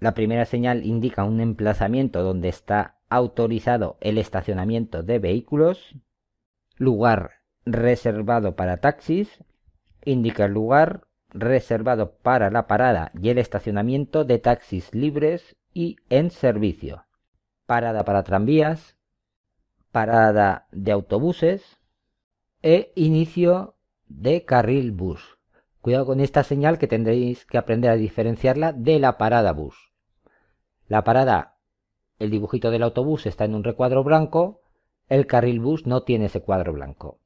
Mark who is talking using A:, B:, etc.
A: La primera señal indica un emplazamiento donde está autorizado el estacionamiento de vehículos, lugar reservado para taxis, indica el lugar reservado para la parada y el estacionamiento de taxis libres y en servicio, parada para tranvías, parada de autobuses e inicio de carril bus. Cuidado con esta señal que tendréis que aprender a diferenciarla de la parada bus. La parada, el dibujito del autobús está en un recuadro blanco, el carril bus no tiene ese cuadro blanco.